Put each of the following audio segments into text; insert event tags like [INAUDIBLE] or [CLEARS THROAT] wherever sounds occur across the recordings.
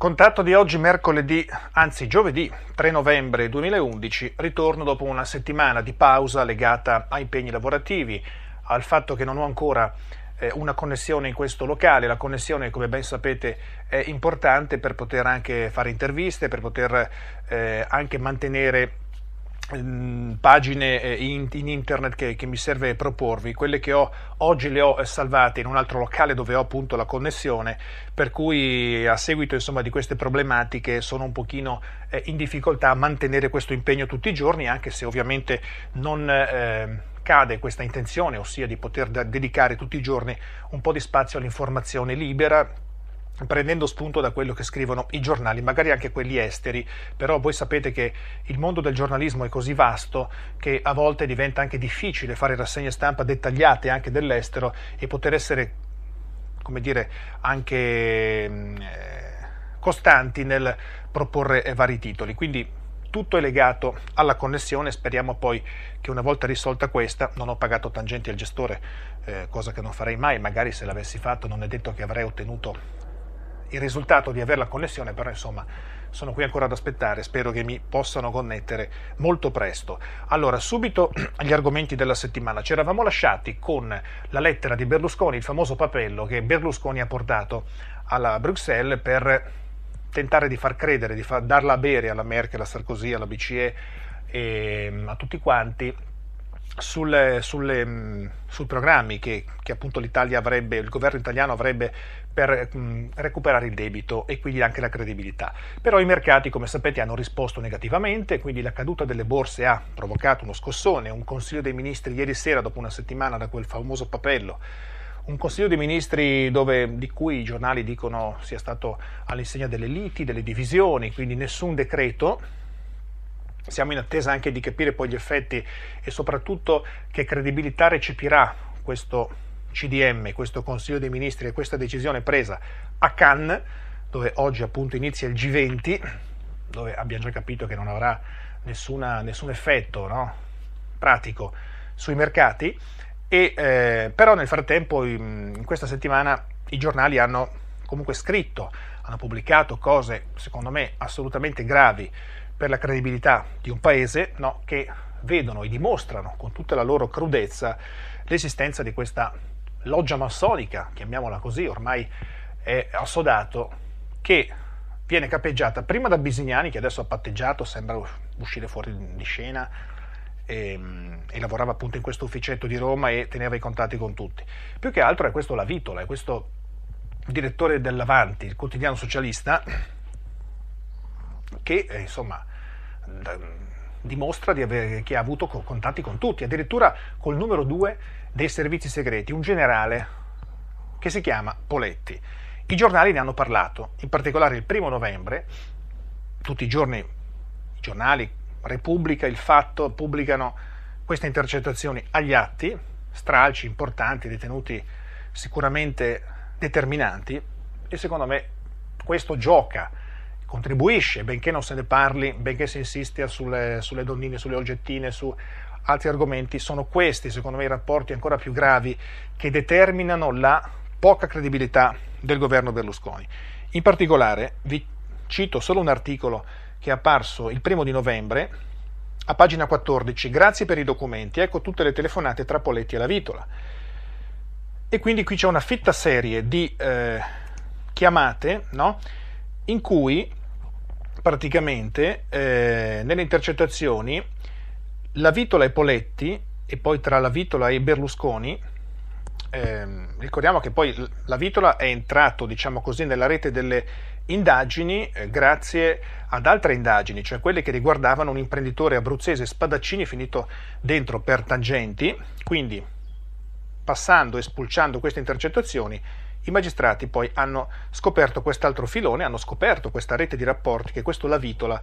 Contatto di oggi mercoledì, anzi giovedì 3 novembre 2011, ritorno dopo una settimana di pausa legata a impegni lavorativi, al fatto che non ho ancora eh, una connessione in questo locale, la connessione come ben sapete è importante per poter anche fare interviste, per poter eh, anche mantenere Ehm, pagine eh, in, in internet che, che, mi serve proporvi, quelle che ho oggi le ho eh, salvate in un altro locale dove ho appunto la connessione, per cui a seguito insomma di queste problematiche sono un pochino eh, in difficoltà a mantenere questo impegno tutti i giorni, anche se ovviamente non eh, cade questa intenzione, ossia di poter dedicare tutti i giorni un po' di spazio all'informazione libera prendendo spunto da quello che scrivono i giornali, magari anche quelli esteri, però voi sapete che il mondo del giornalismo è così vasto che a volte diventa anche difficile fare rassegne stampa dettagliate anche dell'estero e poter essere, come dire, anche mm, eh, costanti nel proporre eh, vari titoli. Quindi tutto è legato alla connessione, speriamo poi che una volta risolta questa, non ho pagato tangenti al gestore, eh, cosa che non farei mai, magari se l'avessi fatto non è detto che avrei ottenuto il risultato di avere la connessione, però insomma sono qui ancora ad aspettare, spero che mi possano connettere molto presto. Allora, subito agli [CLEARS THROAT] argomenti della settimana. Ci eravamo lasciati con la lettera di Berlusconi, il famoso papello che Berlusconi ha portato alla Bruxelles per tentare di far credere, di far, darla a bere alla Merkel, alla Sarkozy, alla BCE e ehm, a tutti quanti sulle, sulle, mm, sui programmi che, che appunto l'Italia avrebbe, il governo italiano avrebbe per mm, recuperare il debito e quindi anche la credibilità. Però i mercati, come sapete, hanno risposto negativamente, quindi la caduta delle borse ha provocato uno scossone. Un Consiglio dei Ministri ieri sera, dopo una settimana da quel famoso papello, un Consiglio dei Ministri dove, di cui i giornali dicono sia stato all'insegna delle liti, delle divisioni, quindi nessun decreto, siamo in attesa anche di capire poi gli effetti e soprattutto che credibilità recepirà questo CDM, questo Consiglio dei Ministri e questa decisione presa a Cannes, dove oggi appunto inizia il G20, dove abbiamo già capito che non avrà nessuna, nessun effetto no? pratico sui mercati, e, eh, però nel frattempo in, in questa settimana i giornali hanno comunque scritto, hanno pubblicato cose secondo me assolutamente gravi per la credibilità di un paese no, che vedono e dimostrano con tutta la loro crudezza l'esistenza di questa loggia massonica, chiamiamola così, ormai è assodato, che viene capeggiata prima da Bisignani, che adesso ha patteggiato, sembra uscire fuori di scena, e, ehm, e, lavorava appunto in questo ufficetto di Roma e teneva i contatti con tutti. Più che altro è questo La Vitola, è questo direttore dell'Avanti, il quotidiano socialista, che eh, insomma mm, dimostra di aver, che ha avuto contatti con tutti, addirittura col numero due dei servizi segreti, un generale che si chiama Poletti. I giornali ne hanno parlato, in particolare il primo novembre, tutti i giorni i giornali, Repubblica, Il Fatto, pubblicano queste intercettazioni agli atti, stralci importanti, detenuti sicuramente determinanti e secondo me questo gioca contribuisce, benché non se ne parli, benché si insista sulle, sulle donnine, sulle oggettine, su altri argomenti, sono questi, secondo me, i rapporti ancora più gravi che determinano la poca credibilità del governo Berlusconi. In particolare, vi cito solo un articolo che è apparso il primo di novembre, a pagina 14, grazie per i documenti, ecco tutte le telefonate tra Poletti e la Vitola. E quindi qui c'è una fitta serie di eh, chiamate no? in cui praticamente eh, nelle intercettazioni la Vitola e Poletti e poi tra la Vitola e Berlusconi eh, ricordiamo che poi la Vitola è entrato diciamo così nella rete delle indagini eh, grazie ad altre indagini cioè quelle che riguardavano un imprenditore abruzzese Spadaccini finito dentro per tangenti quindi passando e spulciando queste intercettazioni i magistrati poi hanno scoperto quest'altro filone, hanno scoperto questa rete di rapporti che questo Lavitola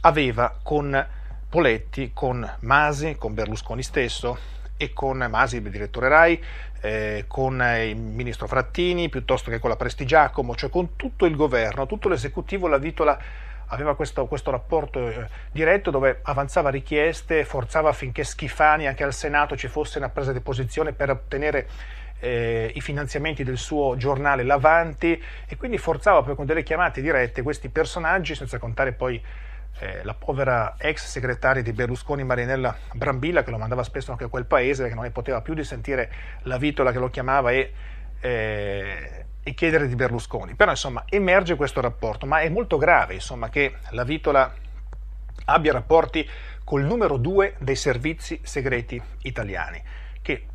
aveva con Poletti, con Masi, con Berlusconi stesso e con Masi, il direttore Rai, eh, con il ministro Frattini, piuttosto che con la Prestigiacomo, cioè con tutto il governo, tutto l'esecutivo Lavitola aveva questo, questo rapporto eh, diretto dove avanzava richieste, forzava affinché Schifani anche al Senato ci fosse una presa di posizione per ottenere eh, i finanziamenti del suo giornale L'Avanti e quindi forzava poi con delle chiamate dirette questi personaggi, senza contare poi eh, la povera ex segretaria di Berlusconi Marinella Brambilla che lo mandava spesso anche a quel paese perché non ne poteva più di sentire la vitola che lo chiamava e, eh, e chiedere di Berlusconi. Però insomma emerge questo rapporto, ma è molto grave insomma, che la vitola abbia rapporti col numero due dei servizi segreti italiani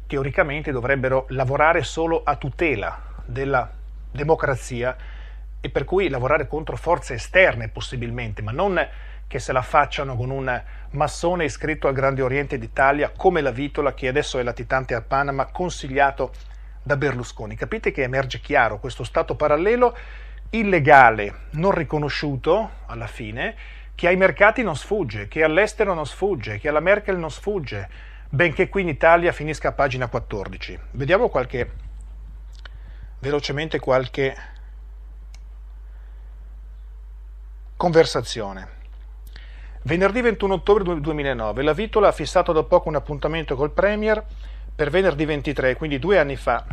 teoricamente dovrebbero lavorare solo a tutela della democrazia e per cui lavorare contro forze esterne possibilmente, ma non che se la facciano con un massone iscritto al Grande Oriente d'Italia come la Vitola che adesso è latitante a Panama consigliato da Berlusconi. Capite che emerge chiaro questo stato parallelo illegale, non riconosciuto alla fine, che ai mercati non sfugge, che all'estero non sfugge, che alla Merkel non sfugge, benché qui in Italia finisca a pagina 14. Vediamo qualche, velocemente qualche conversazione. Venerdì 21 ottobre 2009 la Vitola ha fissato da poco un appuntamento col Premier per venerdì 23, quindi due anni fa.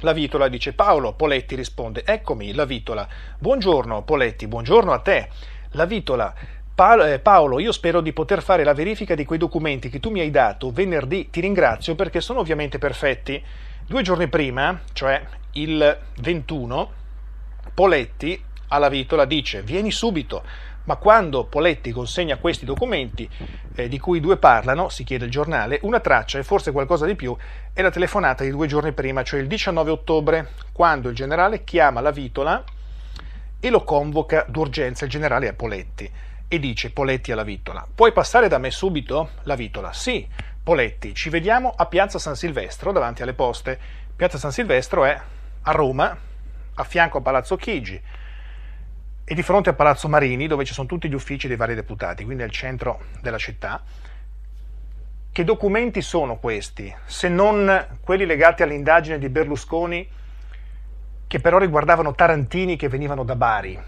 La Vitola dice Paolo, Poletti risponde Eccomi, la Vitola. Buongiorno Poletti, buongiorno a te. La Vitola eh, Paolo, io spero di poter fare la verifica di quei documenti che tu mi hai dato venerdì, ti ringrazio perché sono ovviamente perfetti. Due giorni prima, cioè il 21, Poletti alla Vitola dice vieni subito, ma quando Poletti consegna questi documenti eh, di cui i due parlano, si chiede il giornale, una traccia e forse qualcosa di più è la telefonata di due giorni prima, cioè il 19 ottobre, quando il generale chiama la Vitola e lo convoca d'urgenza, il generale a Poletti e dice Poletti alla Vittola: Puoi passare da me subito? La Vittola: Sì, Poletti, ci vediamo a Piazza San Silvestro davanti alle poste. Piazza San Silvestro è a Roma, a fianco a Palazzo Chigi e di fronte a Palazzo Marini, dove ci sono tutti gli uffici dei vari deputati, quindi al centro della città. Che documenti sono questi, se non quelli legati all'indagine di Berlusconi, che però riguardavano tarantini che venivano da Bari?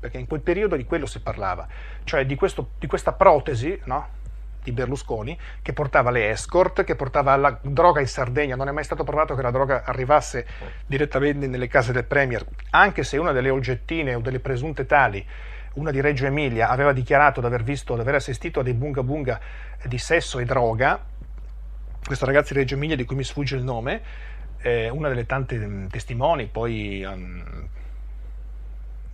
perché in quel periodo di quello si parlava, cioè di, questo, di questa protesi no? di Berlusconi che portava le escort, che portava la droga in Sardegna, non è mai stato provato che la droga arrivasse direttamente nelle case del Premier, anche se una delle oggettine o delle presunte tali una di Reggio Emilia aveva dichiarato di aver visto, di aver assistito a dei bunga bunga di sesso e droga, questa ragazza di Reggio Emilia di cui mi sfugge il nome, eh, una delle tante mm, testimoni poi um,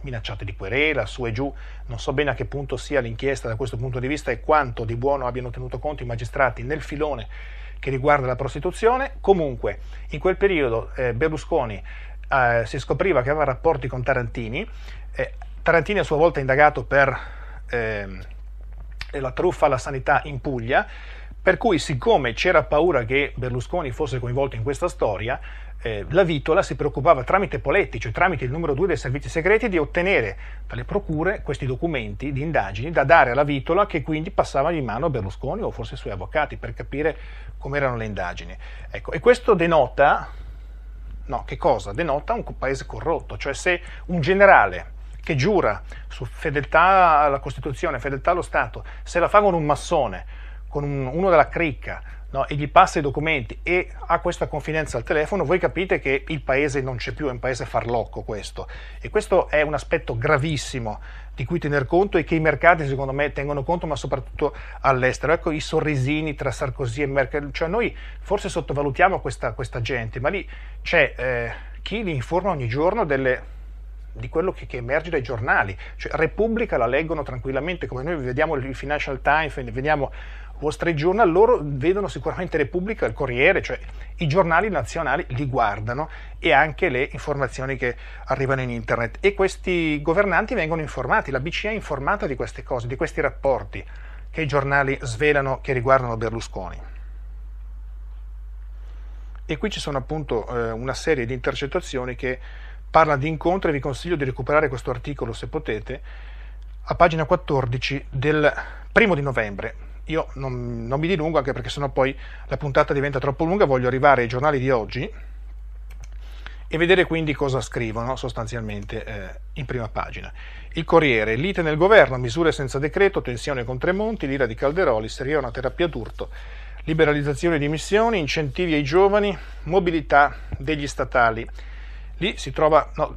minacciate di querela, su e giù. Non so bene a che punto sia l'inchiesta da questo punto di vista e quanto di buono abbiano tenuto conto i magistrati nel filone che riguarda la prostituzione. Comunque, in quel periodo eh, Berlusconi eh, si scopriva che aveva rapporti con Tarantini. Eh, Tarantini a sua volta è indagato per ehm, la truffa alla sanità in Puglia. Per cui, siccome c'era paura che Berlusconi fosse coinvolto in questa storia, eh, la Vitola si preoccupava tramite Poletti, cioè tramite il numero 2 dei servizi segreti, di ottenere dalle procure questi documenti di indagini da dare alla Vitola che quindi passavano in mano a Berlusconi o forse ai suoi avvocati per capire come erano le indagini. Ecco, e questo denota, no, che cosa? Denota un paese corrotto, cioè se un generale che giura su fedeltà alla Costituzione, fedeltà allo Stato, se la fa con un massone, con un, uno della cricca, no? e gli passa i documenti e ha questa confidenza al telefono, voi capite che il paese non c'è più, è un paese farlocco questo. E questo è un aspetto gravissimo di cui tener conto e che i mercati secondo me tengono conto, ma soprattutto all'estero. Ecco i sorrisini tra Sarkozy e Merkel, cioè noi forse sottovalutiamo questa, questa gente, ma lì c'è eh, chi li informa ogni giorno delle di quello che, che, emerge dai giornali. Cioè, Repubblica la leggono tranquillamente, come noi vediamo il Financial Times, vediamo Wall Street Journal, loro vedono sicuramente Repubblica, il Corriere, cioè i giornali nazionali li guardano e anche le informazioni che arrivano in internet. E questi governanti vengono informati, la BCE è informata di queste cose, di questi rapporti che i giornali svelano che riguardano Berlusconi. E qui ci sono appunto eh, una serie di intercettazioni che parlano di incontri, vi consiglio di recuperare questo articolo se potete, a pagina 14 del primo di novembre io non, non mi dilungo anche perché sennò poi la puntata diventa troppo lunga, voglio arrivare ai giornali di oggi e vedere quindi cosa scrivono sostanzialmente eh, in prima pagina. Il Corriere, lite nel governo, misure senza decreto, tensione con Tremonti, l'ira di Calderoli, una terapia d'urto, liberalizzazione di missioni, incentivi ai giovani, mobilità degli statali. Lì si trova, no,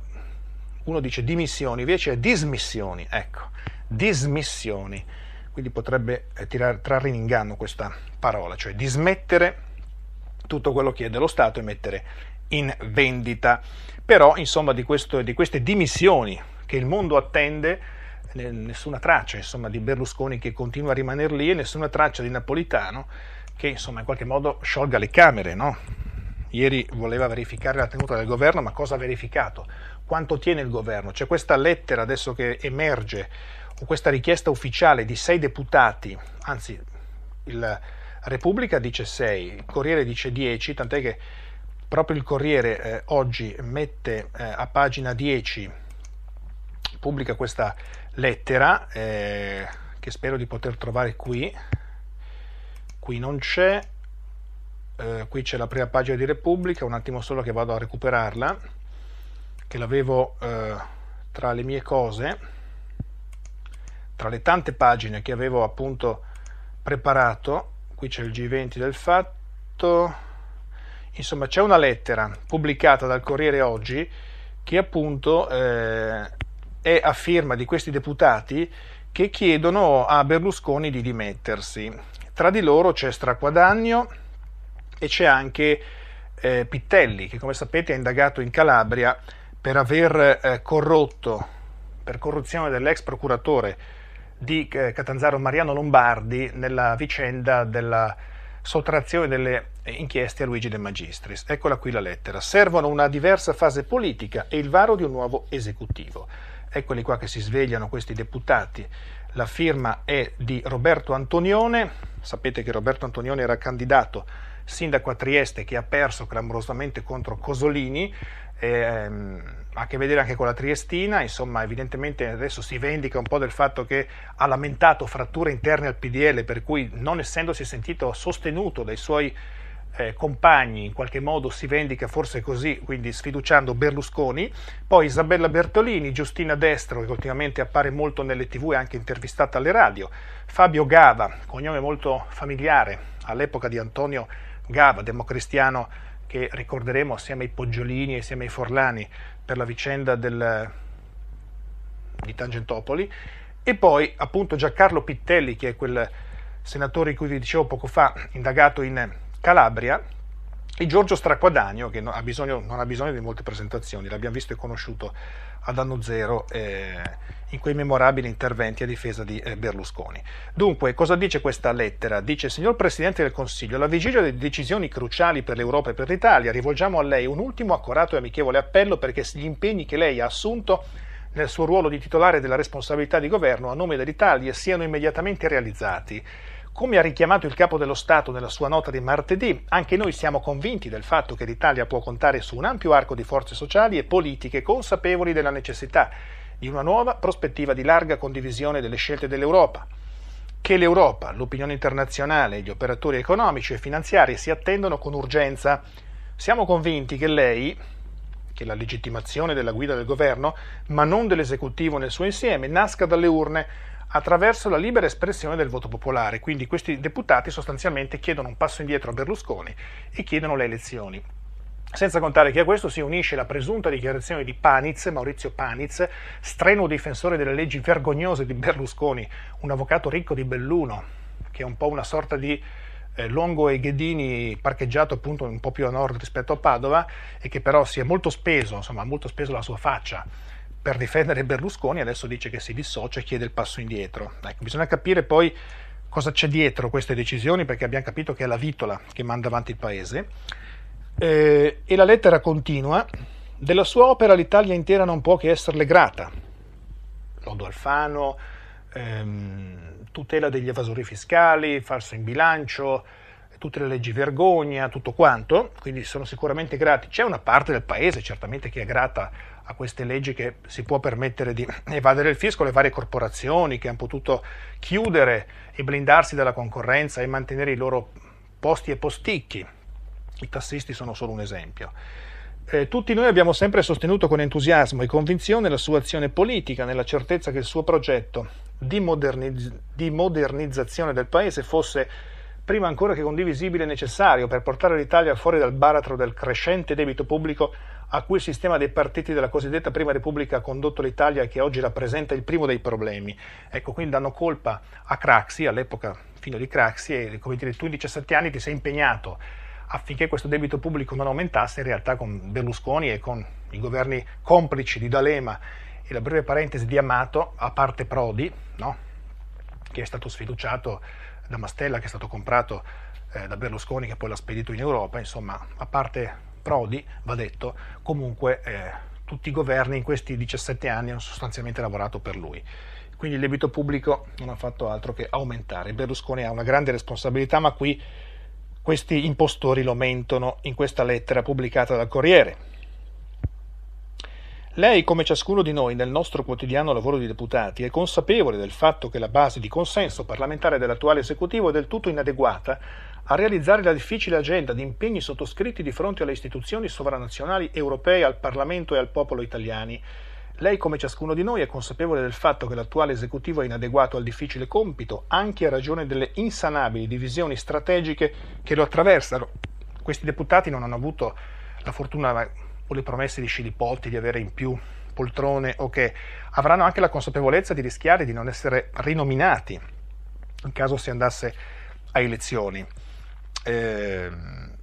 uno dice dimissioni, invece è dismissioni, ecco, dismissioni quindi potrebbe eh, tirare, trarre in inganno questa parola, cioè di smettere tutto quello che è dello Stato e mettere in vendita. Però, insomma, di, questo, di queste dimissioni che il mondo attende, nessuna traccia insomma, di Berlusconi che continua a rimanere lì e nessuna traccia di Napolitano che insomma, in qualche modo sciolga le Camere. No? Ieri voleva verificare la tenuta del governo, ma cosa ha verificato? Quanto tiene il governo? C'è questa lettera adesso che emerge questa richiesta ufficiale di sei deputati, anzi il Repubblica dice 6, il Corriere dice 10, tant'è che proprio il Corriere eh, oggi mette eh, a pagina 10, pubblica questa lettera eh, che spero di poter trovare qui, qui non c'è, eh, qui c'è la prima pagina di Repubblica, un attimo solo che vado a recuperarla, che l'avevo eh, tra le mie cose tra le tante pagine che avevo appunto preparato, qui c'è il G20 del fatto, insomma c'è una lettera pubblicata dal Corriere oggi che appunto eh, è a firma di questi deputati che chiedono a Berlusconi di dimettersi. Tra di loro c'è Straquadagno e c'è anche eh, Pittelli, che come sapete è indagato in Calabria per aver eh, corrotto, per corruzione dell'ex procuratore di eh, Catanzaro Mariano Lombardi nella vicenda della sottrazione delle inchieste a Luigi De Magistris. Eccola qui la lettera. Servono una diversa fase politica e il varo di un nuovo esecutivo. Eccoli qua che si svegliano questi deputati. La firma è di Roberto Antonione. Sapete che Roberto Antonione era candidato sindaco a Trieste che ha perso clamorosamente contro Cosolini, ehm, ha a che vedere anche con la Triestina, insomma evidentemente adesso si vendica un po' del fatto che ha lamentato fratture interne al PDL, per cui non essendosi sentito sostenuto dai suoi eh, compagni, in qualche modo si vendica forse così, quindi sfiduciando Berlusconi, poi Isabella Bertolini, Giustina Destro, che ultimamente appare molto nelle tv e anche intervistata alle radio, Fabio Gava, cognome molto familiare all'epoca di Antonio Gava, Gava, democristiano che ricorderemo assieme ai Poggiolini e assieme ai Forlani per la vicenda del, di Tangentopoli, e poi appunto Giancarlo Pittelli, che è quel senatore di cui vi dicevo poco fa, indagato in Calabria, e Giorgio Straquadagno, che non ha bisogno, non ha bisogno di molte presentazioni, l'abbiamo visto e conosciuto ad anno zero eh, in quei memorabili interventi a difesa di eh, Berlusconi. Dunque, cosa dice questa lettera? Dice, signor Presidente del Consiglio, alla vigilia delle decisioni cruciali per l'Europa e per l'Italia, rivolgiamo a lei un ultimo accorato e amichevole appello perché gli impegni che lei ha assunto nel suo ruolo di titolare della responsabilità di governo a nome dell'Italia siano immediatamente realizzati come ha richiamato il capo dello Stato nella sua nota di martedì, anche noi siamo convinti del fatto che l'Italia può contare su un ampio arco di forze sociali e politiche consapevoli della necessità di una nuova prospettiva di larga condivisione delle scelte dell'Europa. Che l'Europa, l'opinione internazionale e gli operatori economici e finanziari si attendono con urgenza. Siamo convinti che lei, che la legittimazione della guida del governo, ma non dell'esecutivo nel suo insieme, nasca dalle urne attraverso la libera espressione del voto popolare, quindi questi deputati sostanzialmente chiedono un passo indietro a Berlusconi e chiedono le elezioni. Senza contare che a questo si unisce la presunta dichiarazione di Paniz, Maurizio Paniz, strenuo difensore delle leggi vergognose di Berlusconi, un avvocato ricco di Belluno, che è un po' una sorta di eh, Longo e Ghedini parcheggiato appunto un po' più a nord rispetto a Padova e che però si è molto speso, insomma, molto speso la sua faccia per difendere Berlusconi adesso dice che si dissocia e chiede il passo indietro. Ecco, bisogna capire poi cosa c'è dietro queste decisioni perché abbiamo capito che è la vitola che manda avanti il paese. Eh, e la lettera continua, della sua opera l'Italia intera non può che esserle grata. Lodo Alfano, ehm, tutela degli evasori fiscali, falso in bilancio, tutte le leggi vergogna, tutto quanto, quindi sono sicuramente grati. C'è una parte del paese certamente che è grata a queste leggi che si può permettere di [CLEARS THROAT] evadere il fisco, le varie corporazioni che hanno potuto chiudere e blindarsi dalla concorrenza e mantenere i loro posti e posticchi. I tassisti sono solo un esempio. Eh, tutti noi abbiamo sempre sostenuto con entusiasmo e convinzione la sua azione politica, nella certezza che il suo progetto di, moderniz- di modernizzazione del Paese fosse prima ancora che condivisibile necessario per portare l'Italia fuori dal baratro del crescente debito pubblico a cui il sistema dei partiti della cosiddetta Prima Repubblica ha condotto l'Italia e che oggi rappresenta il primo dei problemi. Ecco, quindi danno colpa a Craxi, all'epoca figlio di Craxi, e come dire, tu in 17 anni ti sei impegnato affinché questo debito pubblico non aumentasse, in realtà con Berlusconi e con i governi complici di D'Alema e la breve parentesi di Amato, a parte Prodi, no? che è stato sfiduciato da Mastella, che è stato comprato eh, da Berlusconi, che poi l'ha spedito in Europa, insomma, a parte Prodi, va detto, comunque eh, tutti i governi in questi 17 anni hanno sostanzialmente lavorato per lui. Quindi il debito pubblico non ha fatto altro che aumentare. Berlusconi ha una grande responsabilità, ma qui questi impostori lo mentono in questa lettera pubblicata dal Corriere. Lei, come ciascuno di noi nel nostro quotidiano lavoro di deputati, è consapevole del fatto che la base di consenso parlamentare dell'attuale esecutivo è del tutto inadeguata a realizzare la difficile agenda di impegni sottoscritti di fronte alle istituzioni sovranazionali europee, al Parlamento e al popolo italiani. Lei, come ciascuno di noi, è consapevole del fatto che l'attuale esecutivo è inadeguato al difficile compito, anche a ragione delle insanabili divisioni strategiche che lo attraversano. Questi deputati non hanno avuto la fortuna o le promesse di Scilipotti di avere in più poltrone o che avranno anche la consapevolezza di rischiare di non essere rinominati in caso si andasse a elezioni. Ehm,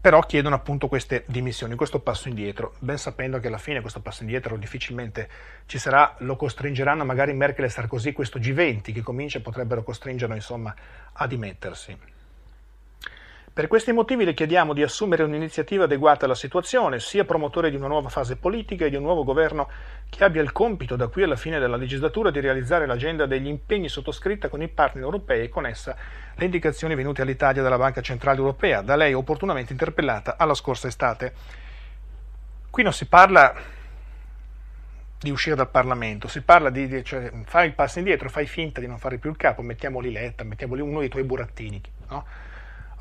però chiedono appunto queste dimissioni, questo passo indietro, ben sapendo che alla fine questo passo indietro difficilmente ci sarà, lo costringeranno magari Merkel e Sarkozy, questo G20 che comincia potrebbero costringerlo insomma a dimettersi. Per questi motivi le chiediamo di assumere un'iniziativa adeguata alla situazione, sia promotore di una nuova fase politica e di un nuovo governo che abbia il compito da qui alla fine della legislatura di realizzare l'agenda degli impegni sottoscritta con i partner europei e con essa le indicazioni venute all'Italia dalla Banca Centrale Europea, da lei opportunamente interpellata alla scorsa estate. Qui non si parla di uscire dal Parlamento, si parla di, cioè, fai il passo indietro, fai finta di non fare più il capo, mettiamoli Letta, mettiamoli uno dei tuoi burattini, no?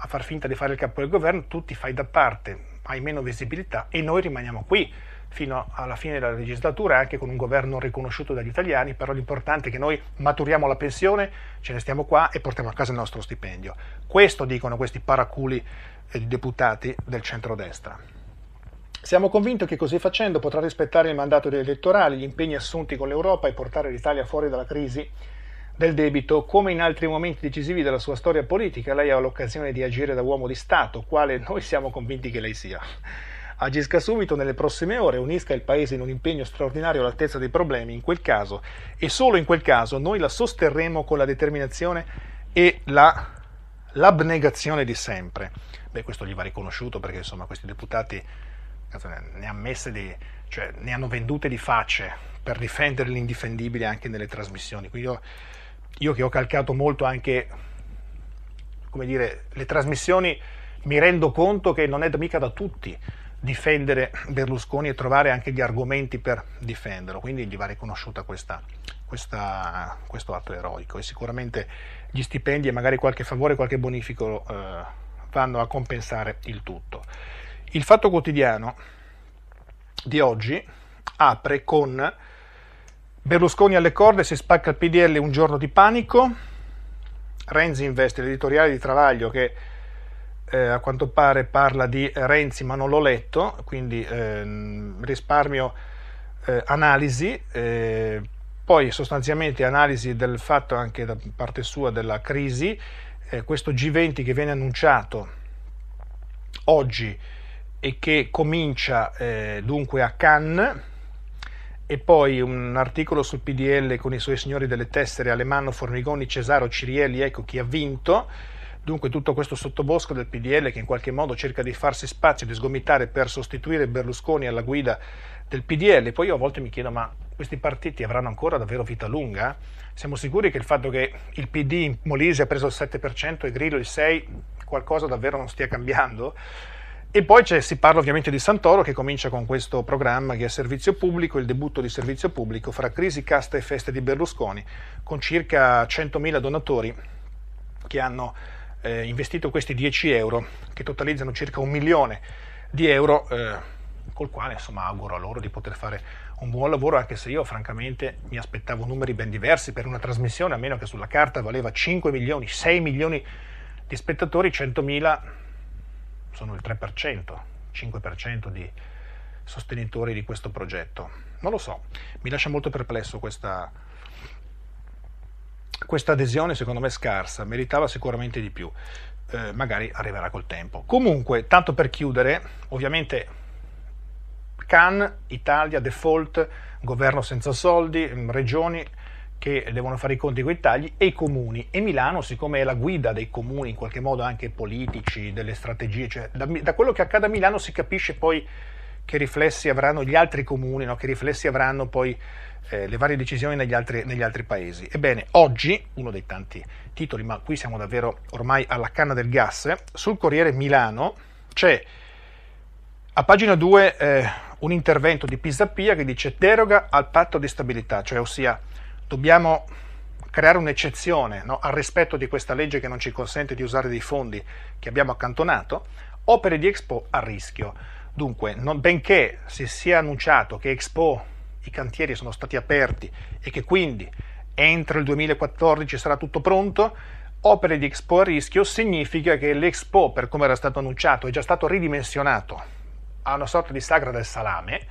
a far finta di fare il capo del governo, tu ti fai da parte, hai meno visibilità e noi rimaniamo qui fino alla fine della legislatura, anche con un governo riconosciuto dagli italiani, però l'importante è che noi maturiamo la pensione, ce ne stiamo qua e portiamo a casa il nostro stipendio. Questo dicono questi paraculi eh, di deputati del centrodestra. Siamo convinti che così facendo potrà rispettare il mandato degli elettorali, gli impegni assunti con l'Europa e portare l'Italia fuori dalla crisi del debito, come in altri momenti decisivi della sua storia politica, lei ha l'occasione di agire da uomo di Stato, quale noi siamo convinti che lei sia. Agisca subito nelle prossime ore, unisca il Paese in un impegno straordinario all'altezza dei problemi, in quel caso, e solo in quel caso, noi la sosterremo con la determinazione e la, l'abnegazione di sempre. Beh, questo gli va riconosciuto perché insomma questi deputati ne hanno messe di, cioè ne hanno vendute di facce per difendere l'indifendibile anche nelle trasmissioni. Quindi io io che ho calcato molto anche, come dire, le trasmissioni, mi rendo conto che non è mica da tutti difendere Berlusconi e trovare anche gli argomenti per difenderlo, quindi gli va riconosciuta questa, questa, questo atto eroico e sicuramente gli stipendi e magari qualche favore, qualche bonifico eh, vanno a compensare il tutto. Il Fatto Quotidiano di oggi apre con Berlusconi alle corde, si spacca il PDL un giorno di panico, Renzi investe l'editoriale di Travaglio che eh, a quanto pare parla di Renzi ma non l'ho letto, quindi eh, risparmio eh, analisi, eh, poi sostanzialmente analisi del fatto anche da parte sua della crisi, eh, questo G20 che viene annunciato oggi e che comincia eh, dunque a Cannes, e poi un articolo sul PDL con i suoi signori delle tessere Alemanno, Formigoni, Cesaro, Cirielli, ecco chi ha vinto. Dunque tutto questo sottobosco del PDL che in qualche modo cerca di farsi spazio, di sgomitare per sostituire Berlusconi alla guida del PDL. Poi io a volte mi chiedo ma questi partiti avranno ancora davvero vita lunga? Siamo sicuri che il fatto che il PD in Molise ha preso il 7% e Grillo il 6% qualcosa davvero non stia cambiando? E poi si parla ovviamente di Santoro che comincia con questo programma che è servizio pubblico, il debutto di servizio pubblico fra crisi, casta e feste di Berlusconi, con circa 100.000 donatori che hanno eh, investito questi 10 euro, che totalizzano circa un milione di euro, eh, col quale insomma auguro a loro di poter fare un buon lavoro, anche se io francamente mi aspettavo numeri ben diversi per una trasmissione, a meno che sulla carta valeva 5 milioni, 6 milioni di spettatori, 100.000 sono il 3%, 5% di sostenitori di questo progetto. Non lo so, mi lascia molto perplesso questa, questa adesione, secondo me scarsa, meritava sicuramente di più, eh, magari arriverà col tempo. Comunque, tanto per chiudere, ovviamente Cannes, Italia, default, governo senza soldi, mm, regioni che devono fare i conti con i tagli e i comuni e Milano siccome è la guida dei comuni in qualche modo anche politici delle strategie cioè da, da quello che accade a Milano si capisce poi che riflessi avranno gli altri comuni no? che riflessi avranno poi eh, le varie decisioni negli altri, negli altri, paesi ebbene oggi uno dei tanti titoli ma qui siamo davvero ormai alla canna del gas sul Corriere Milano c'è a pagina 2 eh, un intervento di Pisapia che dice deroga al patto di stabilità cioè ossia dobbiamo creare un'eccezione no, al rispetto di questa legge che non ci consente di usare dei fondi che abbiamo accantonato, opere di Expo a rischio. Dunque, non, benché si sia annunciato che Expo i cantieri sono stati aperti e che quindi entro il 2014 sarà tutto pronto, opere di Expo a rischio significa che l'Expo, per come era stato annunciato, è già stato ridimensionato a una sorta di sagra del salame,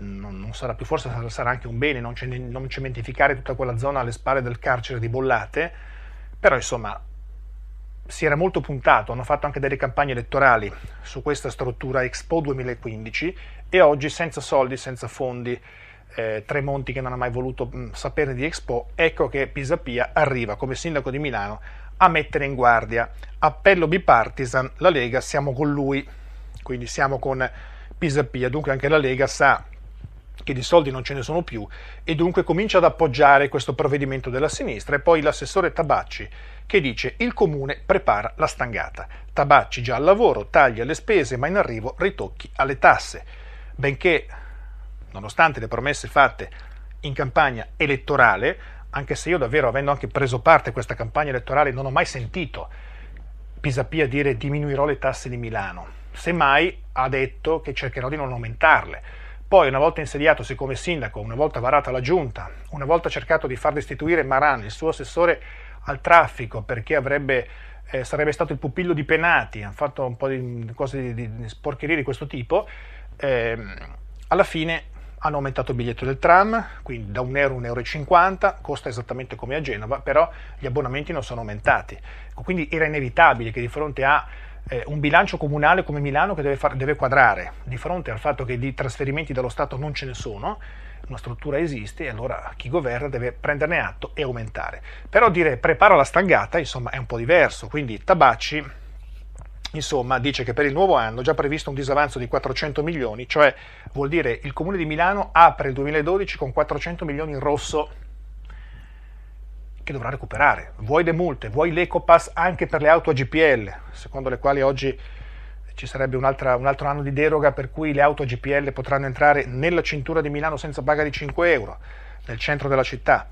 non, non sarà più forse sarà anche un bene non, non cementificare tutta quella zona alle spalle del carcere di Bollate, però insomma si era molto puntato, hanno fatto anche delle campagne elettorali su questa struttura Expo 2015 e oggi senza soldi, senza fondi, eh, Tremonti che non ha mai voluto mh, mm, saperne di Expo, ecco che Pisapia arriva come sindaco di Milano a mettere in guardia. Appello bipartisan, la Lega siamo con lui, quindi siamo con Pisapia, dunque anche la Lega sa perché di soldi non ce ne sono più e dunque comincia ad appoggiare questo provvedimento della sinistra e poi l'assessore Tabacci che dice il comune prepara la stangata. Tabacci già al lavoro, taglia le spese ma in arrivo ritocchi alle tasse. Benché, nonostante le promesse fatte in campagna elettorale, anche se io davvero avendo anche preso parte a questa campagna elettorale non ho mai sentito Pisapia dire diminuirò le tasse di Milano, semmai ha detto che cercherò di non aumentarle. Poi, una volta insediatosi come sindaco, una volta varata la giunta, una volta cercato di far destituire Maran, il suo assessore al traffico, perché avrebbe, eh, sarebbe stato il pupillo di Penati, hanno fatto un po' di cose di, di sporcherie di questo tipo, ehm, alla fine hanno aumentato il biglietto del tram, quindi da 1 euro a 1,50 euro, 50, costa esattamente come a Genova, però gli abbonamenti non sono aumentati. Quindi era inevitabile che di fronte a eh, un bilancio comunale come Milano che deve, far, deve quadrare di fronte al fatto che di trasferimenti dallo Stato non ce ne sono, una struttura esiste e allora chi governa deve prenderne atto e aumentare. Però dire prepara la stangata, insomma, è un po' diverso, quindi Tabacci insomma, dice che per il nuovo anno è già previsto un disavanzo di 400 milioni, cioè vuol dire il Comune di Milano apre il 2012 con 400 milioni in rosso che dovrà recuperare. Vuoi le multe, vuoi l'EcoPass anche per le auto a GPL, secondo le quali oggi ci sarebbe un, un altro anno di deroga per cui le auto a GPL potranno entrare nella cintura di Milano senza paga di 5 euro, nel centro della città.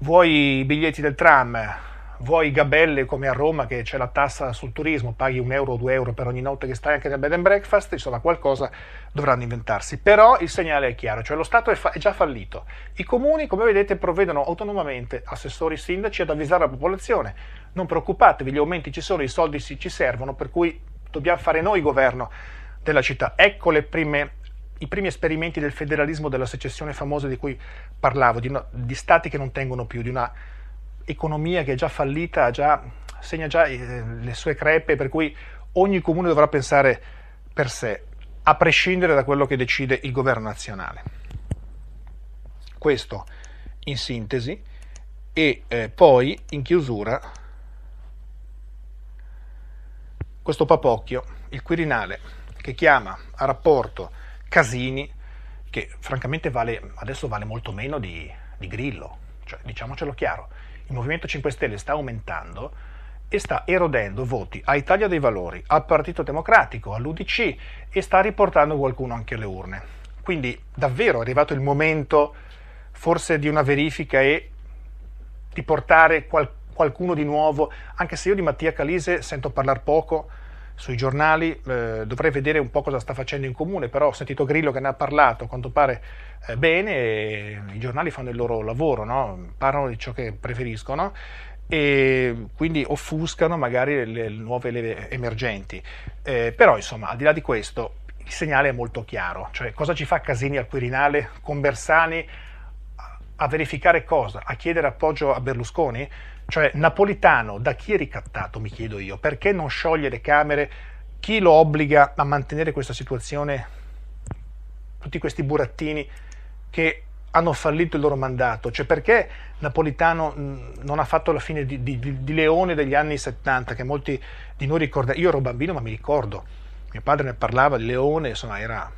Vuoi i biglietti del tram, vuoi gabelle come a Roma che c'è la tassa sul turismo, paghi un euro o due euro per ogni notte che stai anche nel bed and breakfast, insomma qualcosa dovranno inventarsi. Però il segnale è chiaro, cioè lo Stato è, fa- è già fallito. I comuni, come vedete, provvedono autonomamente, assessori, sindaci, ad avvisare la popolazione. Non preoccupatevi, gli aumenti ci sono, i soldi ci servono, per cui dobbiamo fare noi governo della città. Ecco prime, i primi esperimenti del federalismo, della secessione famosa di cui parlavo, di, no, di stati che non tengono più, di una economia che è già fallita, già, segna già eh, le sue crepe, per cui ogni comune dovrà pensare per sé, a prescindere da quello che decide il governo nazionale. Questo in sintesi e eh, poi in chiusura questo papocchio, il Quirinale, che chiama a rapporto Casini, che francamente vale, adesso vale molto meno di, di Grillo, cioè, diciamocelo chiaro il Movimento 5 Stelle sta aumentando e sta erodendo voti a Italia dei Valori, al Partito Democratico, all'UDC e sta riportando qualcuno anche alle urne. Quindi davvero è arrivato il momento forse di una verifica e di portare qual- qualcuno di nuovo, anche se io di Mattia Calise sento parlare poco, sui giornali, eh, dovrei vedere un po' cosa sta facendo in comune, però ho sentito Grillo che ne ha parlato, a quanto pare eh, bene, i giornali fanno il loro lavoro, no? parlano di ciò che preferiscono e quindi offuscano magari le nuove leve emergenti. Eh, però insomma, al di là di questo, il segnale è molto chiaro, cioè cosa ci fa Casini al Quirinale con Bersani a verificare cosa? A chiedere appoggio a Berlusconi? Cioè Napolitano da chi è ricattato, mi chiedo io, perché non scioglie le Camere? Chi lo obbliga a mantenere questa situazione? Tutti questi burattini che hanno fallito il loro mandato, cioè perché Napolitano non ha fatto la fine di, di, di Leone degli anni 70 che molti di noi ricordano, io ero bambino ma mi ricordo, mio padre ne parlava di Leone, insomma era,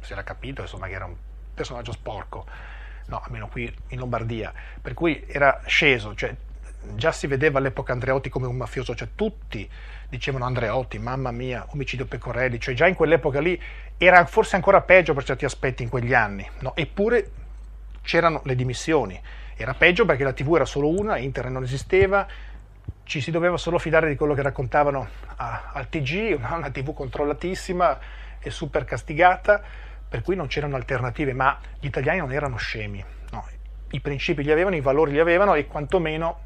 si era capito insomma, che era un personaggio sporco, no, almeno qui in Lombardia, per cui era sceso, cioè, già si vedeva all'epoca Andreotti come un mafioso, cioè tutti dicevano Andreotti, mamma mia, omicidio Pecorelli, cioè già in quell'epoca lì era forse ancora peggio per certi aspetti in quegli anni, no? eppure c'erano le dimissioni, era peggio perché la tv era solo una, internet non esisteva, ci si doveva solo fidare di quello che raccontavano a, al TG, [LAUGHS] una, una tv controllatissima e super castigata, per cui non c'erano alternative, ma gli italiani non erano scemi, no? i principi li avevano, i valori li avevano e quantomeno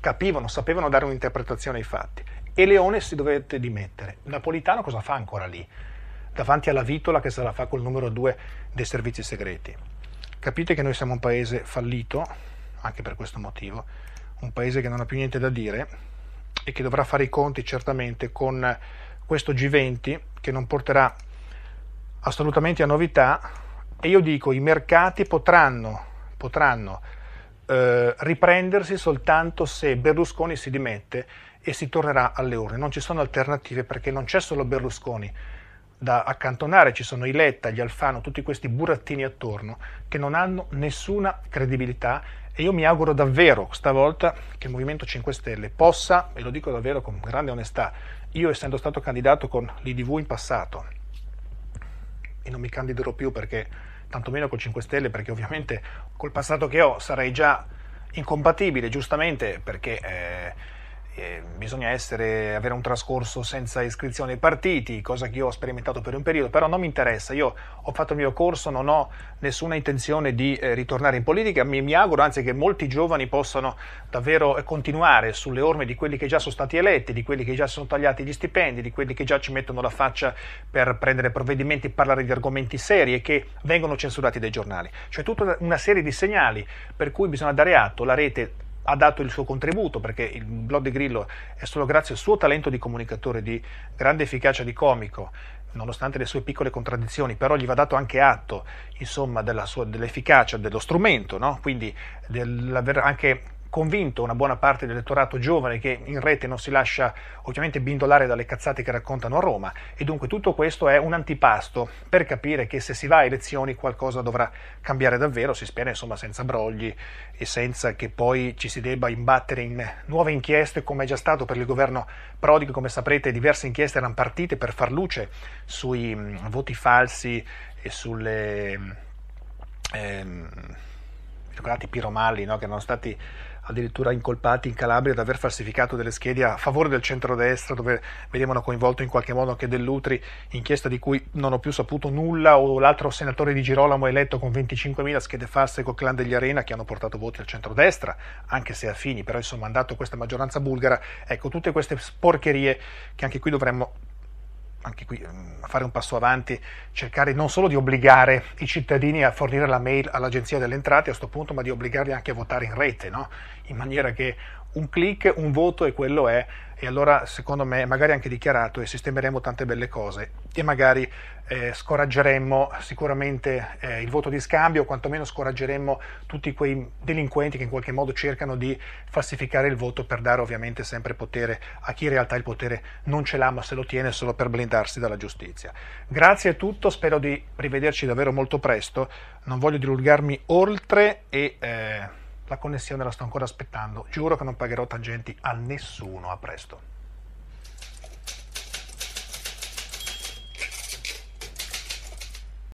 capivano, sapevano dare un'interpretazione ai fatti. E Leone si dovette dimettere. Napolitano cosa fa ancora lì? Davanti alla vitola che se la fa col numero 2 dei servizi segreti. Capite che noi siamo un paese fallito, anche per questo motivo, un paese che non ha più niente da dire e che dovrà fare i conti certamente con questo G20 che non porterà assolutamente a novità e io dico i mercati potranno, potranno eh, riprendersi soltanto se Berlusconi si dimette e si tornerà alle urne. Non ci sono alternative perché non c'è solo Berlusconi da accantonare, ci sono i Letta, gli Alfano, tutti questi burattini attorno che non hanno nessuna credibilità e io mi auguro davvero stavolta che il Movimento 5 Stelle possa, e lo dico davvero con grande onestà, io essendo stato candidato con l'IDV in passato, e non mi candiderò più perché, tantomeno con 5 Stelle, perché ovviamente col passato che ho sarei già incompatibile, giustamente, perché... Eh, eh, bisogna essere, avere un trascorso senza iscrizione ai partiti, cosa che io ho sperimentato per un periodo, però non mi interessa, io ho fatto il mio corso, non ho nessuna intenzione di eh, ritornare in politica, mi, mi, auguro anzi che molti giovani possano davvero eh, continuare sulle orme di quelli che già sono stati eletti, di quelli che già sono tagliati gli stipendi, di quelli che già ci mettono la faccia per prendere provvedimenti, parlare di argomenti seri e che vengono censurati dai giornali. C'è cioè, tutta una serie di segnali per cui bisogna dare atto, la rete ha dato il suo contributo perché il blog Grillo è solo grazie al suo talento di comunicatore, di grande efficacia di comico, nonostante le sue piccole contraddizioni, però gli va dato anche atto, insomma, della sua, dell'efficacia dello strumento, no? quindi dell'aver anche convinto una buona parte dell'elettorato giovane che in rete non si lascia ovviamente bindolare dalle cazzate che raccontano a Roma e dunque tutto questo è un antipasto per capire che se si va a elezioni qualcosa dovrà cambiare davvero, si spera insomma senza brogli e senza che poi ci si debba imbattere in nuove inchieste come è già stato per il governo Prodi che come saprete diverse inchieste erano partite per far luce sui mm, voti falsi e sulle... Mm, ehm, piromali no? che erano stati addirittura incolpati in Calabria ad aver falsificato delle schede a favore del centrodestra, dove vedevano coinvolto in qualche modo anche Dell'Utri, inchiesta di cui non ho più saputo nulla, o l'altro senatore di Girolamo eletto con 25.000 schede false col clan degli Arena che hanno portato voti al centrodestra, anche se a fini, però insomma hanno dato questa maggioranza bulgara. Ecco, tutte queste sporcherie che anche qui dovremmo anche qui mm, fare un passo avanti, cercare non solo di obbligare i cittadini a fornire la mail all'agenzia delle entrate a questo punto, ma di obbligarli anche a votare in rete, no? in maniera che un click, un voto e quello è e allora secondo me magari anche dichiarato e sistemeremo tante belle cose e magari eh, scoraggeremmo sicuramente eh, il voto di scambio o quantomeno scoraggeremmo tutti quei delinquenti che in qualche modo cercano di falsificare il voto per dare ovviamente sempre potere a chi in realtà il potere non ce l'ha ma se lo tiene solo per blindarsi dalla giustizia. Grazie a tutto, spero di rivederci davvero molto presto, non voglio dilungarmi oltre e... Eh, la connessione la sto ancora aspettando, giuro che non pagherò tangenti a nessuno, a presto.